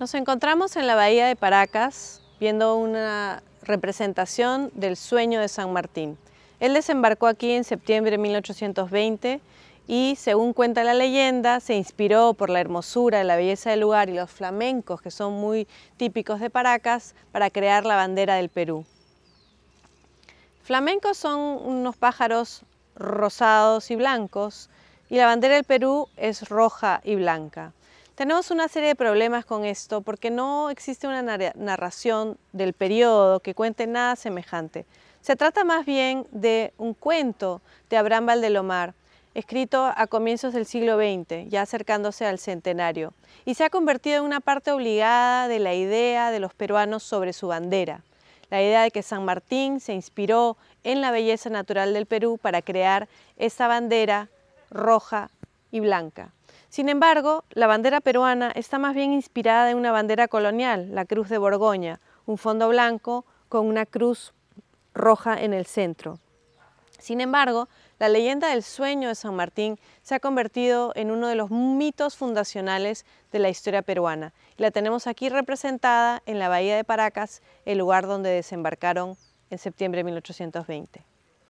Nos encontramos en la bahía de Paracas viendo una representación del sueño de San Martín. Él desembarcó aquí en septiembre de 1820 y según cuenta la leyenda se inspiró por la hermosura, la belleza del lugar y los flamencos que son muy típicos de Paracas para crear la bandera del Perú. Flamencos son unos pájaros rosados y blancos y la bandera del Perú es roja y blanca. Tenemos una serie de problemas con esto porque no existe una narración del periodo que cuente nada semejante. Se trata más bien de un cuento de Abraham Valdelomar, escrito a comienzos del siglo XX, ya acercándose al centenario, y se ha convertido en una parte obligada de la idea de los peruanos sobre su bandera. La idea de que San Martín se inspiró en la belleza natural del Perú para crear esa bandera roja y blanca. Sin embargo, la bandera peruana está más bien inspirada en una bandera colonial, la Cruz de Borgoña, un fondo blanco con una cruz roja en el centro. Sin embargo, la leyenda del sueño de San Martín se ha convertido en uno de los mitos fundacionales de la historia peruana la tenemos aquí representada en la bahía de Paracas, el lugar donde desembarcaron en septiembre de 1820.